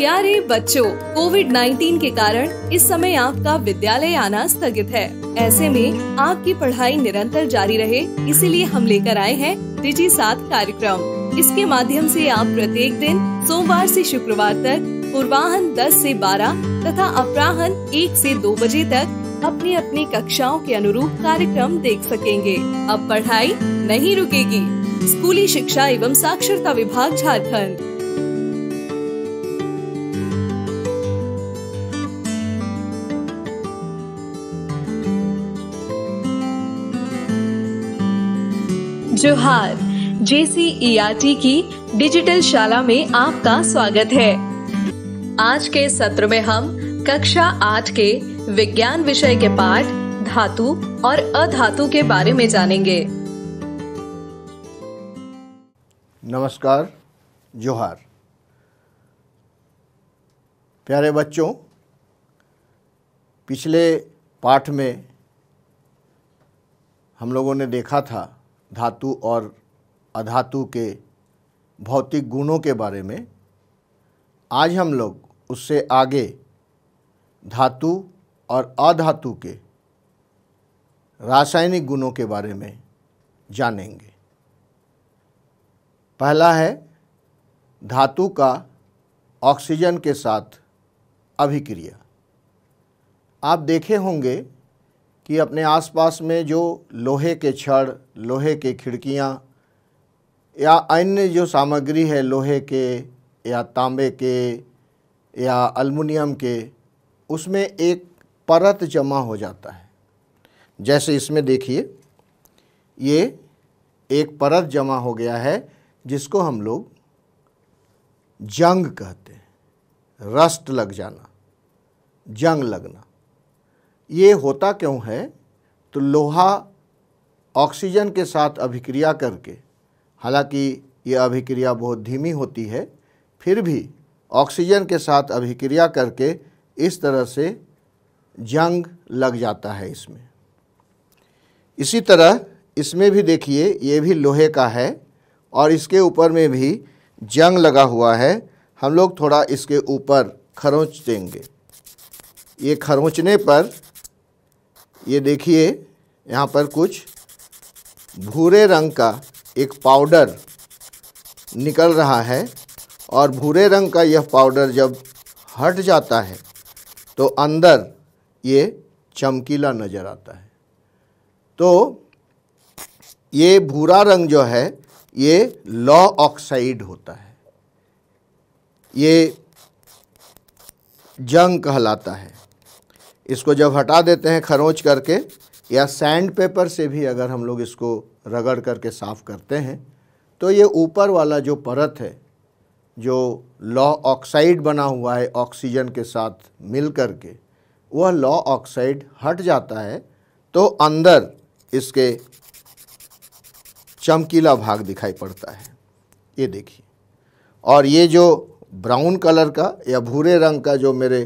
प्यारे बच्चों कोविड 19 के कारण इस समय आपका विद्यालय आना स्थगित है ऐसे में आपकी पढ़ाई निरंतर जारी रहे इसीलिए हम लेकर आए हैं डिजी साथ कार्यक्रम इसके माध्यम से आप प्रत्येक दिन सोमवार से शुक्रवार तक पूर्वाहन 10 से 12 तथा अपराहन 1 से 2 बजे तक अपनी अपनी कक्षाओं के अनुरूप कार्यक्रम देख सकेंगे अब पढ़ाई नहीं रुकेगी स्कूली शिक्षा एवं साक्षरता विभाग झारखंड जोहार जेसीईआरटी की डिजिटल शाला में आपका स्वागत है आज के सत्र में हम कक्षा आठ के विज्ञान विषय के पाठ धातु और अधातु के बारे में जानेंगे नमस्कार जोहार प्यारे बच्चों पिछले पाठ में हम लोगों ने देखा था धातु और अधातु के भौतिक गुणों के बारे में आज हम लोग उससे आगे धातु और अधातु के रासायनिक गुणों के बारे में जानेंगे पहला है धातु का ऑक्सीजन के साथ अभिक्रिया आप देखे होंगे कि अपने आसपास में जो लोहे के छड़ लोहे के खिड़कियाँ या अन्य जो सामग्री है लोहे के या तांबे के या अलमुनियम के उसमें एक परत जमा हो जाता है जैसे इसमें देखिए ये एक परत जमा हो गया है जिसको हम लोग जंग कहते हैं रस्ट लग जाना जंग लगना ये होता क्यों है तो लोहा ऑक्सीजन के साथ अभिक्रिया करके हालांकि ये अभिक्रिया बहुत धीमी होती है फिर भी ऑक्सीजन के साथ अभिक्रिया करके इस तरह से जंग लग जाता है इसमें इसी तरह इसमें भी देखिए ये भी लोहे का है और इसके ऊपर में भी जंग लगा हुआ है हम लोग थोड़ा इसके ऊपर खरोंच देंगे ये खरोंचने पर ये देखिए यहाँ पर कुछ भूरे रंग का एक पाउडर निकल रहा है और भूरे रंग का यह पाउडर जब हट जाता है तो अंदर ये चमकीला नज़र आता है तो ये भूरा रंग जो है ये लॉ ऑक्साइड होता है ये जंग कहलाता है इसको जब हटा देते हैं खरोंच करके या सैंड पेपर से भी अगर हम लोग इसको रगड़ करके साफ़ करते हैं तो ये ऊपर वाला जो परत है जो लॉ ऑक्साइड बना हुआ है ऑक्सीजन के साथ मिल कर के वह लॉ ऑक्साइड हट जाता है तो अंदर इसके चमकीला भाग दिखाई पड़ता है ये देखिए और ये जो ब्राउन कलर का या भूरे रंग का जो मेरे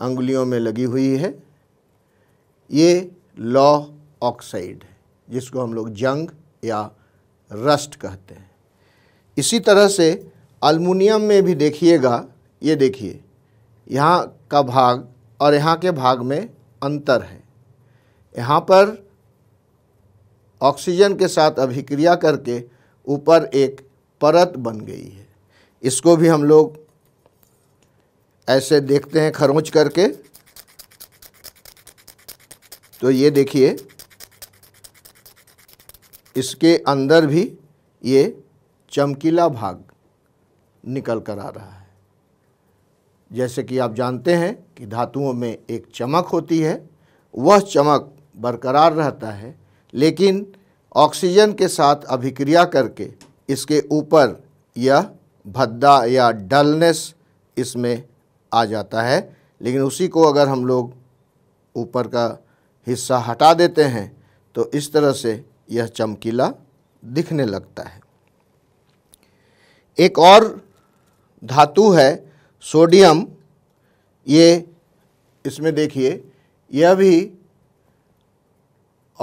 अंगुलियों में लगी हुई है ये लॉ ऑक्साइड है जिसको हम लोग जंग या रस्ट कहते हैं इसी तरह से अलमुनियम में भी देखिएगा ये देखिए यहाँ का भाग और यहाँ के भाग में अंतर है यहाँ पर ऑक्सीजन के साथ अभिक्रिया करके ऊपर एक परत बन गई है इसको भी हम लोग ऐसे देखते हैं खरोंच करके तो ये देखिए इसके अंदर भी ये चमकीला भाग निकल कर आ रहा है जैसे कि आप जानते हैं कि धातुओं में एक चमक होती है वह चमक बरकरार रहता है लेकिन ऑक्सीजन के साथ अभिक्रिया करके इसके ऊपर यह भद्दा या डलनेस इसमें आ जाता है लेकिन उसी को अगर हम लोग ऊपर का हिस्सा हटा देते हैं तो इस तरह से यह चमकीला दिखने लगता है एक और धातु है सोडियम ये इसमें देखिए यह भी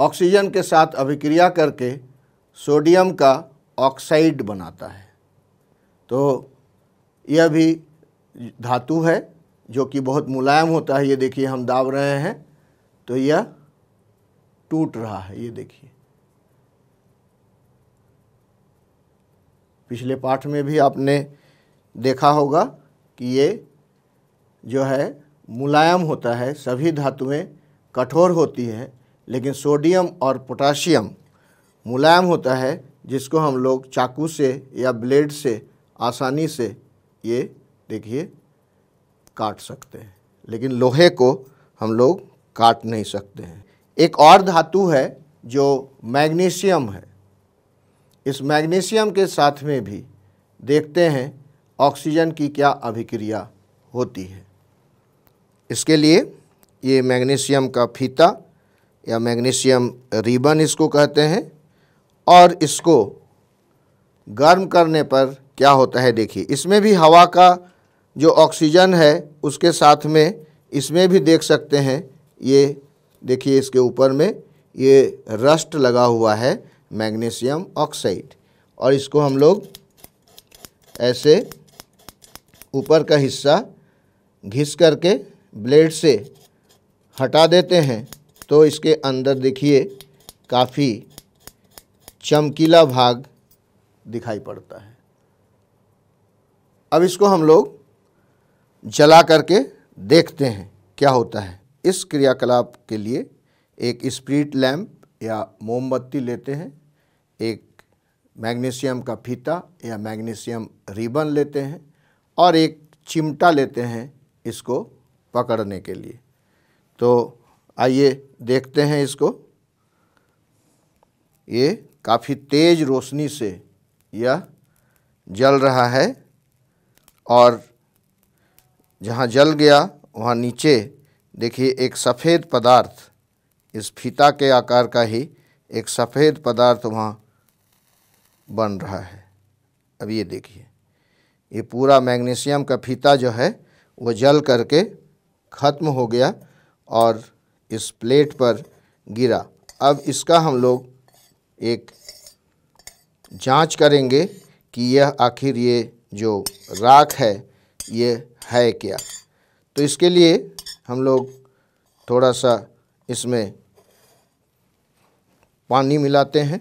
ऑक्सीजन के साथ अभिक्रिया करके सोडियम का ऑक्साइड बनाता है तो यह भी धातु है जो कि बहुत मुलायम होता है ये देखिए हम दाब रहे हैं तो यह टूट रहा है ये देखिए पिछले पाठ में भी आपने देखा होगा कि ये जो है मुलायम होता है सभी धातुएं कठोर होती हैं लेकिन सोडियम और पोटाशियम मुलायम होता है जिसको हम लोग चाकू से या ब्लेड से आसानी से ये देखिए काट सकते हैं लेकिन लोहे को हम लोग काट नहीं सकते हैं एक और धातु है जो मैग्नीशियम है इस मैग्नीशियम के साथ में भी देखते हैं ऑक्सीजन की क्या अभिक्रिया होती है इसके लिए ये मैग्नीशियम का फीता या मैग्नीशियम रिबन इसको कहते हैं और इसको गर्म करने पर क्या होता है देखिए इसमें भी हवा का जो ऑक्सीजन है उसके साथ में इसमें भी देख सकते हैं ये देखिए इसके ऊपर में ये रस्ट लगा हुआ है मैग्नीशियम ऑक्साइड और इसको हम लोग ऐसे ऊपर का हिस्सा घिस करके ब्लेड से हटा देते हैं तो इसके अंदर देखिए काफ़ी चमकीला भाग दिखाई पड़ता है अब इसको हम लोग जला करके देखते हैं क्या होता है इस क्रियाकलाप के लिए एक स्प्रीट लैम्प या मोमबत्ती लेते हैं एक मैग्नीशियम का फीता या मैग्नीशियम रिबन लेते हैं और एक चिमटा लेते हैं इसको पकड़ने के लिए तो आइए देखते हैं इसको ये काफ़ी तेज़ रोशनी से यह जल रहा है और जहाँ जल गया वहाँ नीचे देखिए एक सफ़ेद पदार्थ इस फीता के आकार का ही एक सफ़ेद पदार्थ वहाँ बन रहा है अब ये देखिए ये पूरा मैग्नीशियम का फीता जो है वो जल करके ख़त्म हो गया और इस प्लेट पर गिरा अब इसका हम लोग एक जांच करेंगे कि यह आखिर ये जो राख है ये है क्या तो इसके लिए हम लोग थोड़ा सा इसमें पानी मिलाते हैं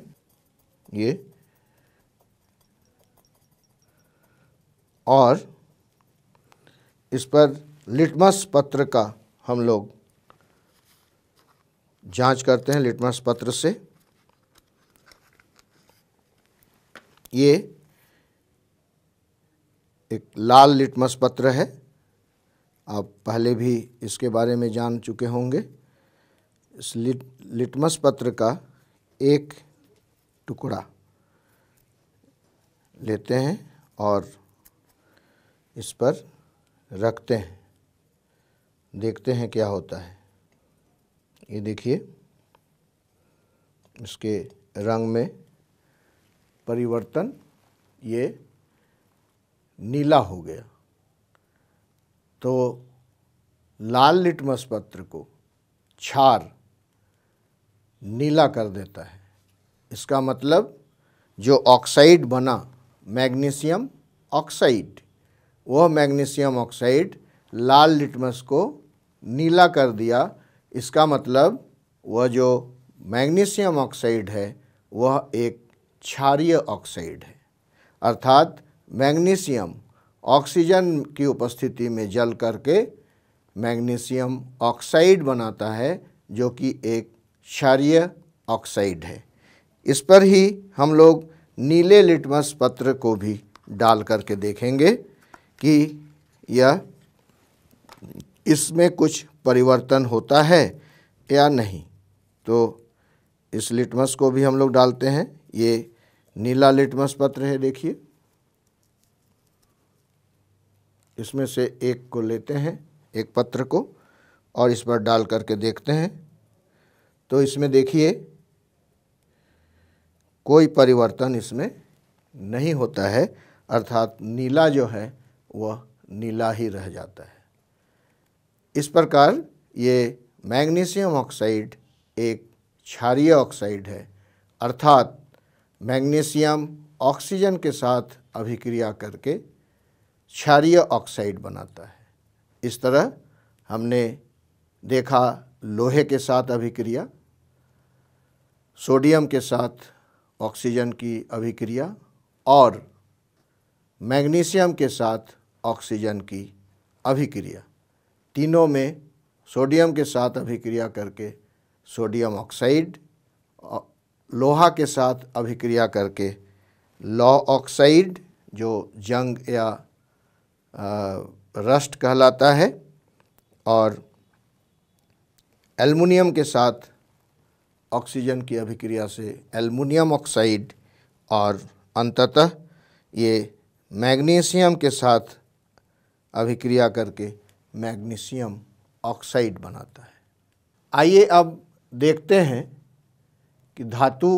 ये और इस पर लिटमस पत्र का हम लोग जांच करते हैं लिटमस पत्र से ये एक लाल लिटमस पत्र है आप पहले भी इसके बारे में जान चुके होंगे इस लिट लिटमस पत्र का एक टुकड़ा लेते हैं और इस पर रखते हैं देखते हैं क्या होता है ये देखिए इसके रंग में परिवर्तन ये नीला हो गया तो लाल लिटमस पत्र को क्षार नीला कर देता है इसका मतलब जो ऑक्साइड बना मैग्नीशियम ऑक्साइड वह मैग्नीशियम ऑक्साइड लाल लिटमस को नीला कर दिया इसका मतलब वह जो मैग्नीशियम ऑक्साइड है वह एक क्षारीय ऑक्साइड है अर्थात मैग्नीशियम ऑक्सीजन की उपस्थिति में जल करके मैग्नीशियम ऑक्साइड बनाता है जो कि एक क्षारीय ऑक्साइड है इस पर ही हम लोग नीले लिटमस पत्र को भी डाल करके देखेंगे कि यह इसमें कुछ परिवर्तन होता है या नहीं तो इस लिटमस को भी हम लोग डालते हैं ये नीला लिटमस पत्र है देखिए इसमें से एक को लेते हैं एक पत्र को और इस पर डाल करके देखते हैं तो इसमें देखिए कोई परिवर्तन इसमें नहीं होता है अर्थात नीला जो है वह नीला ही रह जाता है इस प्रकार ये मैग्नीशियम ऑक्साइड एक क्षारीय ऑक्साइड है अर्थात मैग्नीशियम ऑक्सीजन के साथ अभिक्रिया करके क्षारीय ऑक्साइड बनाता है इस तरह हमने देखा लोहे के साथ अभिक्रिया सोडियम के साथ ऑक्सीजन की अभिक्रिया और मैग्नीशियम के साथ ऑक्सीजन की अभिक्रिया तीनों में सोडियम के साथ अभिक्रिया करके सोडियम ऑक्साइड लोहा के साथ अभिक्रिया करके लॉ ऑक्साइड जो जंग या रस्ट कहलाता है और एल्युमिनियम के साथ ऑक्सीजन की अभिक्रिया से एल्युमिनियम ऑक्साइड और अंततः ये मैग्नीशियम के साथ अभिक्रिया करके मैग्नीशियम ऑक्साइड बनाता है आइए अब देखते हैं कि धातु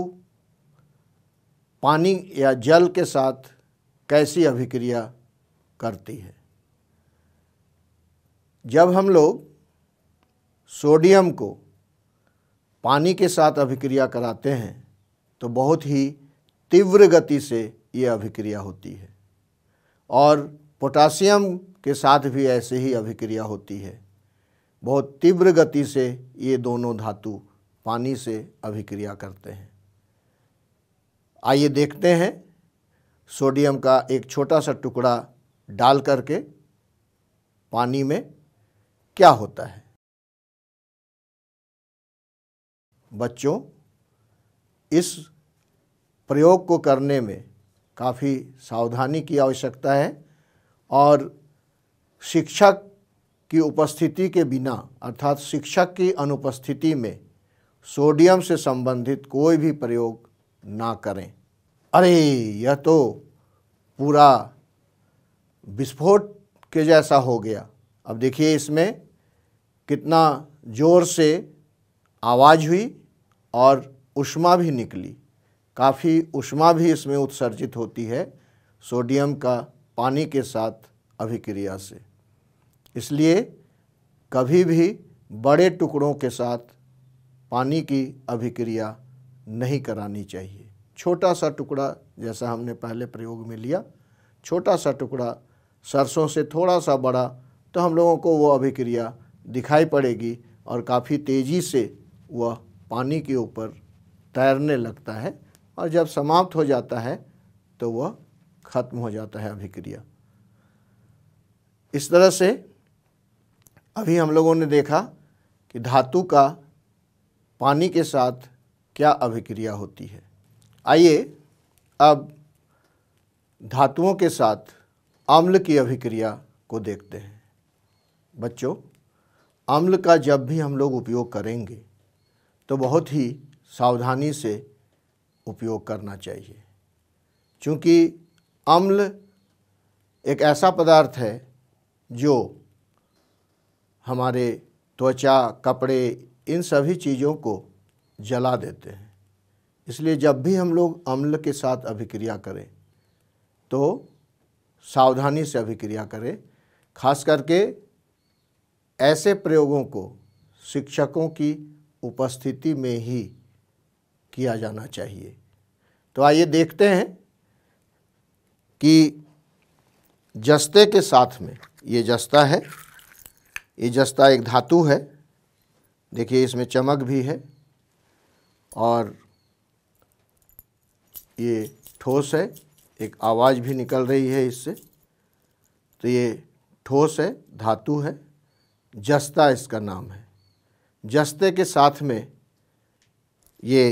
पानी या जल के साथ कैसी अभिक्रिया करती है जब हम लोग सोडियम को पानी के साथ अभिक्रिया कराते हैं तो बहुत ही तीव्र गति से ये अभिक्रिया होती है और पोटासियम के साथ भी ऐसे ही अभिक्रिया होती है बहुत तीव्र गति से ये दोनों धातु पानी से अभिक्रिया करते हैं आइए देखते हैं सोडियम का एक छोटा सा टुकड़ा डाल करके पानी में क्या होता है बच्चों इस प्रयोग को करने में काफ़ी सावधानी की आवश्यकता है और शिक्षक की उपस्थिति के बिना अर्थात शिक्षक की अनुपस्थिति में सोडियम से संबंधित कोई भी प्रयोग ना करें अरे यह तो पूरा विस्फोट के जैसा हो गया अब देखिए इसमें कितना ज़ोर से आवाज़ हुई और उष्मा भी निकली काफ़ी उष्मा भी इसमें उत्सर्जित होती है सोडियम का पानी के साथ अभिक्रिया से इसलिए कभी भी बड़े टुकड़ों के साथ पानी की अभिक्रिया नहीं करानी चाहिए छोटा सा टुकड़ा जैसा हमने पहले प्रयोग में लिया छोटा सा टुकड़ा सरसों से थोड़ा सा बड़ा तो हम लोगों को वो अभिक्रिया दिखाई पड़ेगी और काफ़ी तेज़ी से वह पानी के ऊपर तैरने लगता है और जब समाप्त हो जाता है तो वह खत्म हो जाता है अभिक्रिया इस तरह से अभी हम लोगों ने देखा कि धातु का पानी के साथ क्या अभिक्रिया होती है आइए अब धातुओं के साथ आम्ल की अभिक्रिया को देखते हैं बच्चों आम्ल का जब भी हम लोग उपयोग करेंगे तो बहुत ही सावधानी से उपयोग करना चाहिए क्योंकि अम्ल एक ऐसा पदार्थ है जो हमारे त्वचा कपड़े इन सभी चीज़ों को जला देते हैं इसलिए जब भी हम लोग अम्ल के साथ अभिक्रिया करें तो सावधानी से अभिक्रिया करें खास करके ऐसे प्रयोगों को शिक्षकों की उपस्थिति में ही किया जाना चाहिए तो आइए देखते हैं कि जस्ते के साथ में ये जस्ता है ये जस्ता एक धातु है देखिए इसमें चमक भी है और ये ठोस है एक आवाज़ भी निकल रही है इससे तो ये ठोस है धातु है जस्ता इसका नाम है जस्ते के साथ में ये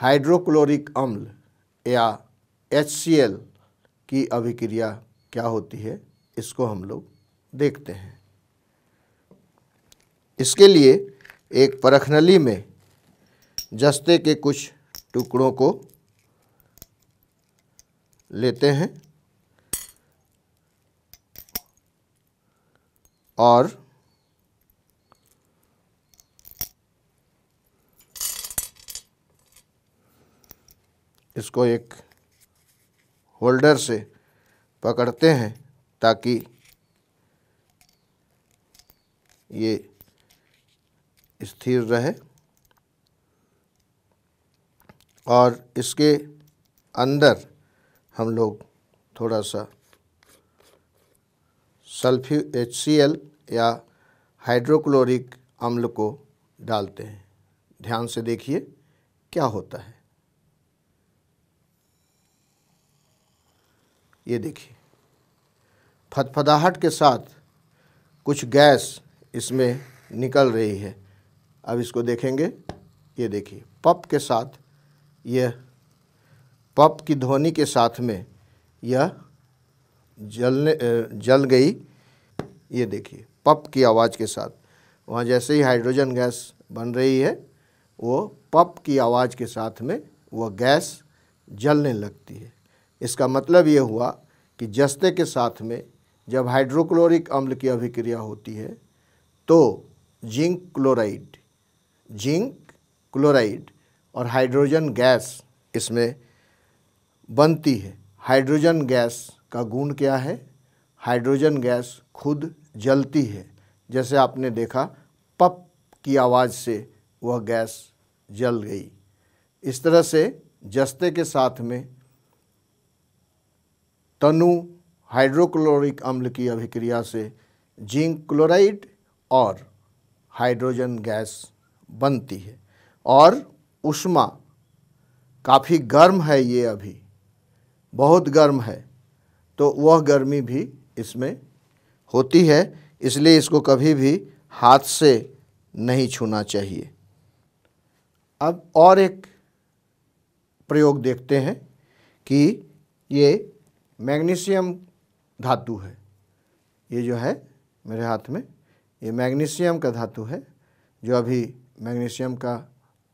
हाइड्रोक्लोरिक अम्ल या एच की अभिक्रिया क्या होती है इसको हम लोग देखते हैं इसके लिए एक परखनली में जस्ते के कुछ टुकड़ों को लेते हैं और इसको एक होल्डर से पकड़ते हैं ताकि ये स्थिर रहे और इसके अंदर हम लोग थोड़ा सा सल्फ्यू एच सी एल या हाइड्रोक्लोरिक अम्ल को डालते हैं ध्यान से देखिए क्या होता है ये देखिए फतफदाहट के साथ कुछ गैस इसमें निकल रही है अब इसको देखेंगे ये देखिए पप के साथ यह पप की ध्वनि के साथ में यह जलने जल गई ये देखिए पप की आवाज़ के साथ वहाँ जैसे ही हाइड्रोजन गैस बन रही है वो पप की आवाज़ के साथ में वह गैस जलने लगती है इसका मतलब ये हुआ कि जस्ते के साथ में जब हाइड्रोक्लोरिक अम्ल की अभिक्रिया होती है तो जिंक क्लोराइड जिंक क्लोराइड और हाइड्रोजन गैस इसमें बनती है हाइड्रोजन गैस का गुण क्या है हाइड्रोजन गैस खुद जलती है जैसे आपने देखा पप की आवाज़ से वह गैस जल गई इस तरह से जस्ते के साथ में तनु हाइड्रोक्लोरिक अम्ल की अभिक्रिया से जिंक क्लोराइड और हाइड्रोजन गैस बनती है और उष्मा काफ़ी गर्म है ये अभी बहुत गर्म है तो वह गर्मी भी इसमें होती है इसलिए इसको कभी भी हाथ से नहीं छूना चाहिए अब और एक प्रयोग देखते हैं कि ये मैग्नीशियम धातु है ये जो है मेरे हाथ में ये मैग्नीशियम का धातु है जो अभी मैग्नीशियम का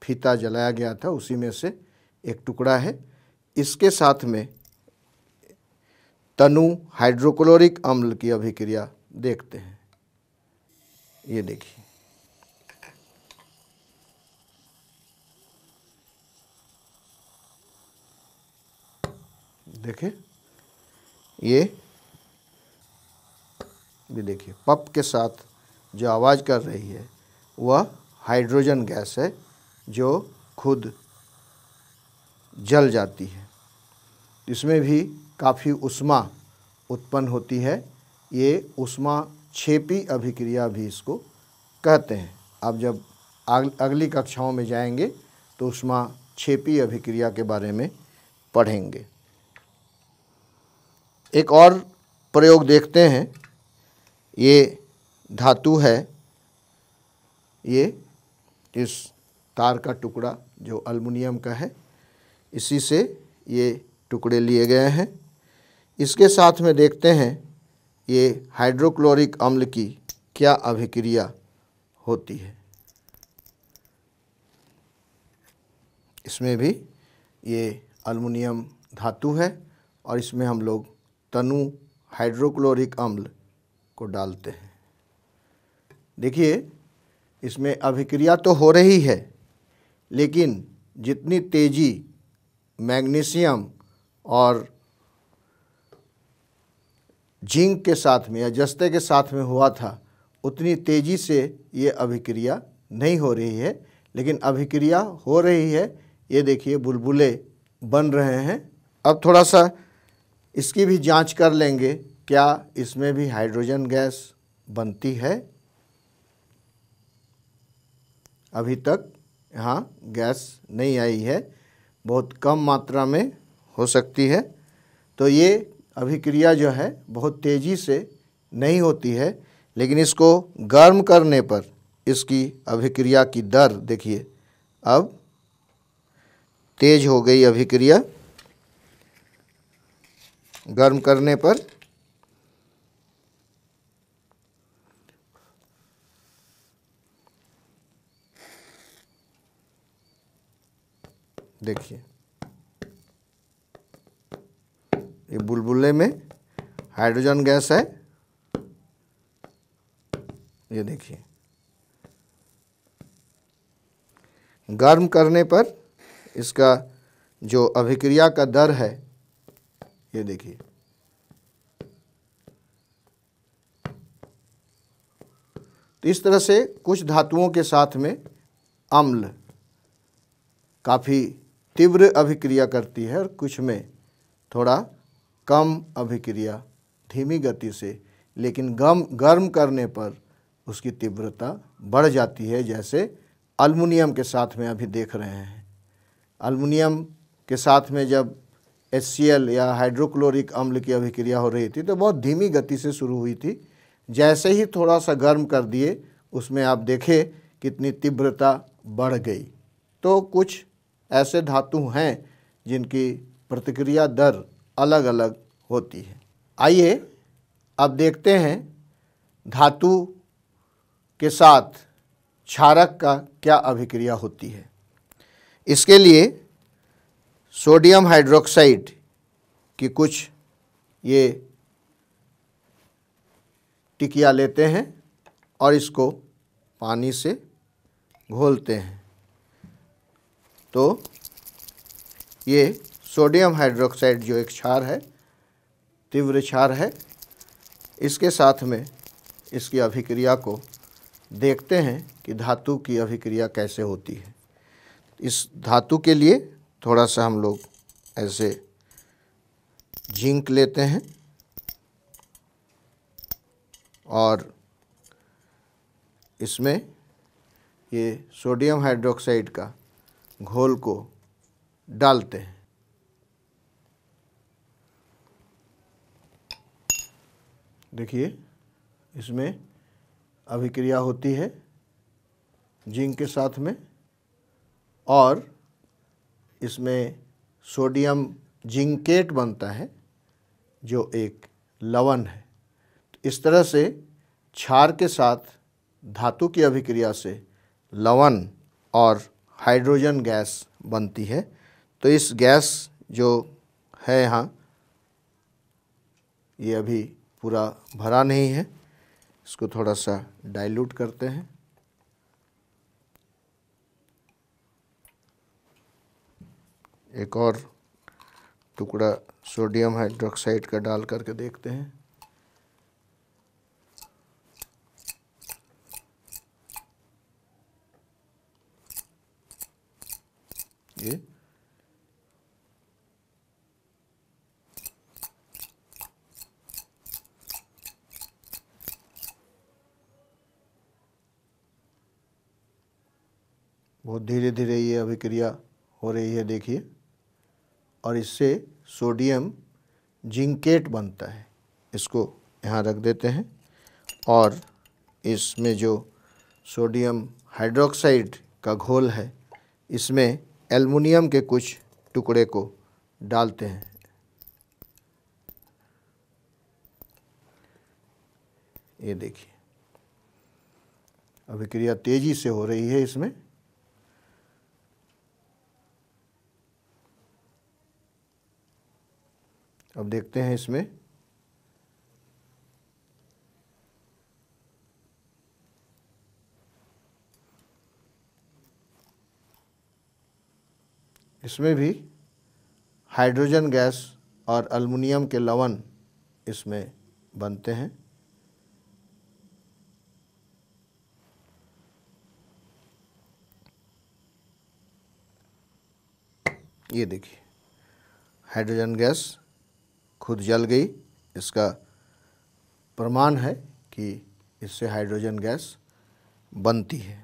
फीता जलाया गया था उसी में से एक टुकड़ा है इसके साथ में तनु हाइड्रोक्लोरिक अम्ल की अभिक्रिया देखते हैं ये देखिए देखिए ये भी देखिए पप के साथ जो आवाज़ कर रही है वह हाइड्रोजन गैस है जो खुद जल जाती है इसमें भी काफ़ी उष्मा उत्पन्न होती है ये उष्मा छेपी अभिक्रिया भी इसको कहते हैं अब जब अगली कक्षाओं में जाएंगे तो उष्मा छेपी अभिक्रिया के बारे में पढ़ेंगे एक और प्रयोग देखते हैं ये धातु है ये इस तार का टुकड़ा जो अल्मीनियम का है इसी से ये टुकड़े लिए गए हैं इसके साथ में देखते हैं ये हाइड्रोक्लोरिक अम्ल की क्या अभिक्रिया होती है इसमें भी ये अल्मीनियम धातु है और इसमें हम लोग तनु हाइड्रोक्लोरिक अम्ल को डालते हैं देखिए इसमें अभिक्रिया तो हो रही है लेकिन जितनी तेज़ी मैग्नीशियम और जिंक के साथ में या जस्ते के साथ में हुआ था उतनी तेज़ी से ये अभिक्रिया नहीं हो रही है लेकिन अभिक्रिया हो रही है ये देखिए बुलबुले बन रहे हैं अब थोड़ा सा इसकी भी जांच कर लेंगे क्या इसमें भी हाइड्रोजन गैस बनती है अभी तक यहाँ गैस नहीं आई है बहुत कम मात्रा में हो सकती है तो ये अभिक्रिया जो है बहुत तेज़ी से नहीं होती है लेकिन इसको गर्म करने पर इसकी अभिक्रिया की दर देखिए अब तेज हो गई अभिक्रिया गर्म करने पर देखिए ये बुलबुले में हाइड्रोजन गैस है ये देखिए गर्म करने पर इसका जो अभिक्रिया का दर है ये देखिए तो इस तरह से कुछ धातुओं के साथ में अम्ल काफ़ी तीव्र अभिक्रिया करती है और कुछ में थोड़ा कम अभिक्रिया धीमी गति से लेकिन गम गर्म करने पर उसकी तीव्रता बढ़ जाती है जैसे अलमुनियम के साथ में अभी देख रहे हैं अलमुनियम के साथ में जब एस या हाइड्रोक्लोरिक अम्ल की अभिक्रिया हो रही थी तो बहुत धीमी गति से शुरू हुई थी जैसे ही थोड़ा सा गर्म कर दिए उसमें आप देखें कितनी तीव्रता बढ़ गई तो कुछ ऐसे धातु हैं जिनकी प्रतिक्रिया दर अलग अलग होती है आइए अब देखते हैं धातु के साथ क्षारक का क्या अभिक्रिया होती है इसके लिए सोडियम हाइड्रोक्साइड की कुछ ये टिकिया लेते हैं और इसको पानी से घोलते हैं तो ये सोडियम हाइड्रोक्साइड जो एक क्षार है तीव्र क्षार है इसके साथ में इसकी अभिक्रिया को देखते हैं कि धातु की अभिक्रिया कैसे होती है इस धातु के लिए थोड़ा सा हम लोग ऐसे जिंक लेते हैं और इसमें ये सोडियम हाइड्रोक्साइड का घोल को डालते हैं देखिए इसमें अभिक्रिया होती है जिंक के साथ में और इसमें सोडियम जिंकेट बनता है जो एक लवण है तो इस तरह से क्षार के साथ धातु की अभिक्रिया से लवण और हाइड्रोजन गैस बनती है तो इस गैस जो है यहाँ ये अभी पूरा भरा नहीं है इसको थोड़ा सा डाइल्यूट करते हैं एक और टुकड़ा सोडियम हाइड्रोक्साइड का डाल करके देखते हैं धीरे धीरे ये अभिक्रिया हो रही है देखिए और इससे सोडियम जिंकेट बनता है इसको यहाँ रख देते हैं और इसमें जो सोडियम हाइड्रोक्साइड का घोल है इसमें एल्युमिनियम के कुछ टुकड़े को डालते हैं ये देखिए अभिक्रिया तेज़ी से हो रही है इसमें अब देखते हैं इसमें इसमें भी हाइड्रोजन गैस और अल्मीनियम के लवन इसमें बनते हैं ये देखिए हाइड्रोजन गैस खुद जल गई इसका प्रमाण है कि इससे हाइड्रोजन गैस बनती है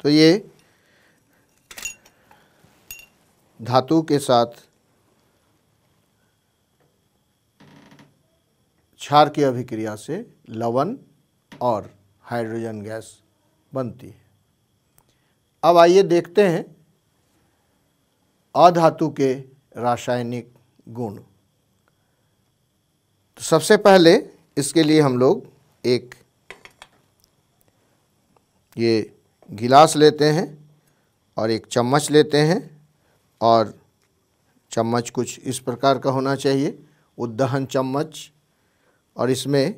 तो ये धातु के साथ क्षार की अभिक्रिया से लवण और हाइड्रोजन गैस बनती है अब आइए देखते हैं अधातु के रासायनिक गुण तो सबसे पहले इसके लिए हम लोग एक ये गिलास लेते हैं और एक चम्मच लेते हैं और चम्मच कुछ इस प्रकार का होना चाहिए उद्दहन चम्मच और इसमें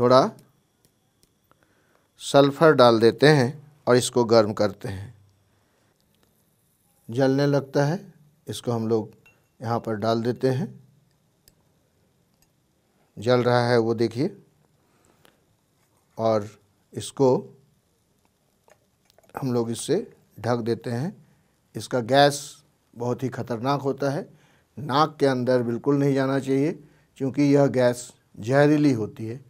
थोड़ा सल्फ़र डाल देते हैं और इसको गर्म करते हैं जलने लगता है इसको हम लोग यहाँ पर डाल देते हैं जल रहा है वो देखिए और इसको हम लोग इससे ढक देते हैं इसका गैस बहुत ही खतरनाक होता है नाक के अंदर बिल्कुल नहीं जाना चाहिए क्योंकि यह गैस जहरीली होती है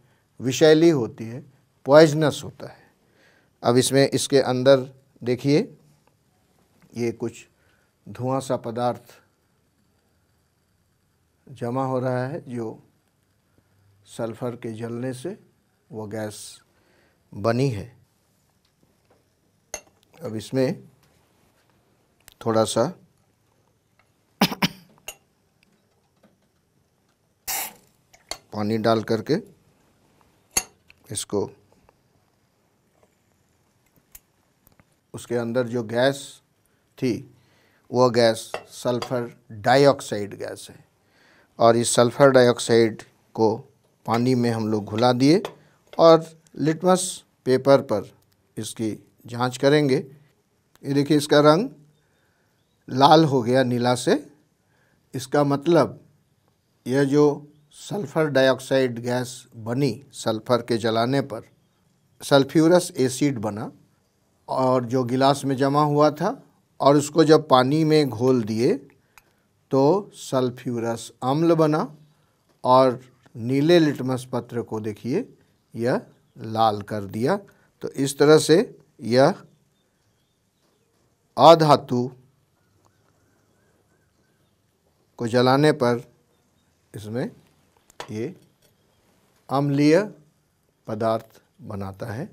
विषैली होती है पॉइजनस होता है अब इसमें इसके अंदर देखिए ये कुछ धुआं सा पदार्थ जमा हो रहा है जो सल्फ़र के जलने से वो गैस बनी है अब इसमें थोड़ा सा पानी डाल करके इसको उसके अंदर जो गैस थी वो गैस सल्फ़र डाइऑक्साइड गैस है और इस सल्फ़र डाइऑक्साइड को पानी में हम लोग घुला दिए और लिटमस पेपर पर इसकी जांच करेंगे ये देखिए इसका रंग लाल हो गया नीला से इसका मतलब यह जो सल्फ़र डाइऑक्साइड गैस बनी सल्फ़र के जलाने पर सल्फ्यूरस एसिड बना और जो गिलास में जमा हुआ था और उसको जब पानी में घोल दिए तो सल्फ्यूरस अम्ल बना और नीले लिटमस पत्र को देखिए यह लाल कर दिया तो इस तरह से यह अधातु को जलाने पर इसमें ये अम्लीय पदार्थ बनाता है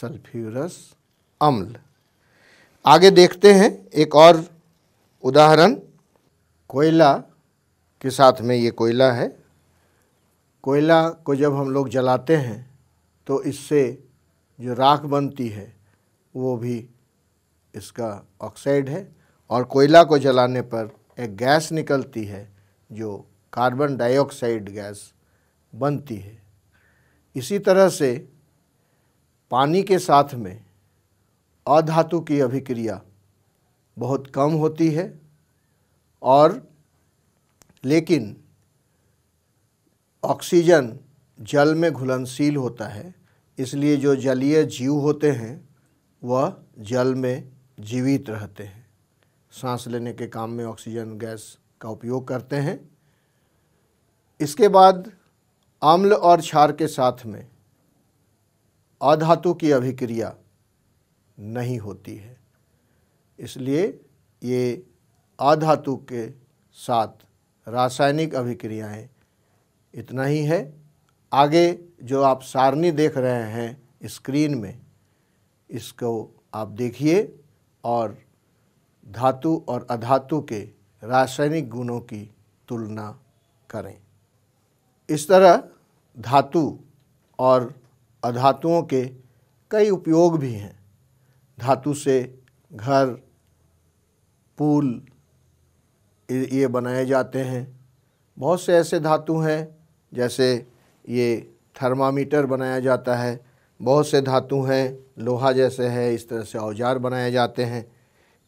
सल्फ्यूरस अम्ल आगे देखते हैं एक और उदाहरण कोयला के साथ में ये कोयला है कोयला को जब हम लोग जलाते हैं तो इससे जो राख बनती है वो भी इसका ऑक्साइड है और कोयला को जलाने पर एक गैस निकलती है जो कार्बन डाइऑक्साइड गैस बनती है इसी तरह से पानी के साथ में अधातु की अभिक्रिया बहुत कम होती है और लेकिन ऑक्सीजन जल में घुलनशील होता है इसलिए जो जलीय जीव होते हैं वह जल में जीवित रहते हैं सांस लेने के काम में ऑक्सीजन गैस का उपयोग करते हैं इसके बाद अम्ल और क्षार के साथ में अधातु की अभिक्रिया नहीं होती है इसलिए ये अधातु के साथ रासायनिक अभिक्रियाएं इतना ही है आगे जो आप सारणी देख रहे हैं स्क्रीन में इसको आप देखिए और धातु और अधातु के रासायनिक गुणों की तुलना करें इस तरह धातु और अधातुओं के कई उपयोग भी हैं धातु से घर पुल ये बनाए जाते हैं बहुत से ऐसे धातु हैं जैसे ये थर्मामीटर बनाया जाता है बहुत से धातु हैं लोहा जैसे है इस तरह से औजार बनाए जाते हैं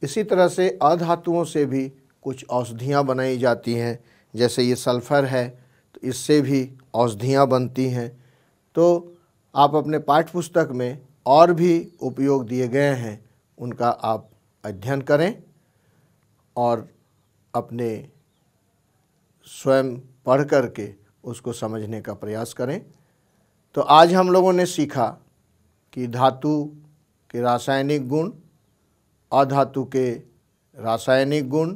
इसी तरह से अधातुओं से भी कुछ औषधियाँ बनाई जाती हैं जैसे ये सल्फ़र है तो इससे भी औषधियाँ बनती हैं तो आप अपने पाठ्य पुस्तक में और भी उपयोग दिए गए हैं उनका आप अध्ययन करें और अपने स्वयं पढ़ कर के उसको समझने का प्रयास करें तो आज हम लोगों ने सीखा कि धातु के रासायनिक गुण अधातु के रासायनिक गुण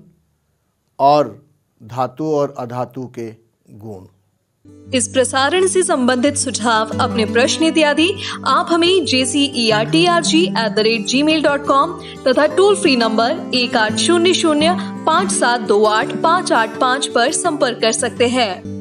और धातु और अधातु के गुण इस प्रसारण से संबंधित सुझाव अपने प्रश्न इत्यादि आप हमें J C G at the rate G mail dot com तथा टोल फ्री नंबर एक आठ शून्य शून्य पाँच सात दो आठ पाँच आठ पाँच पर संपर्क कर सकते हैं